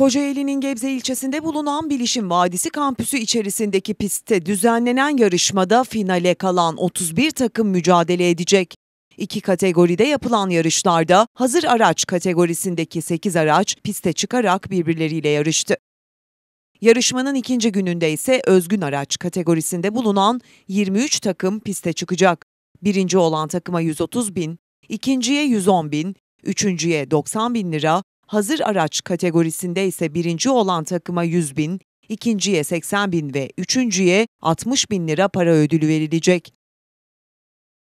Kocaeli'nin Gebze ilçesinde bulunan Bilişim Vadisi kampüsü içerisindeki pistte düzenlenen yarışmada finale kalan 31 takım mücadele edecek. İki kategoride yapılan yarışlarda hazır araç kategorisindeki 8 araç piste çıkarak birbirleriyle yarıştı. Yarışmanın ikinci gününde ise özgün araç kategorisinde bulunan 23 takım piste çıkacak. Birinci olan takıma 130 bin, ikinciye 110 bin, üçüncüye 90 bin lira, hazır araç kategorisinde ise birinci olan takıma 100 bin, ikinciye 80 bin ve üçüncüye 60 bin lira para ödülü verilecek.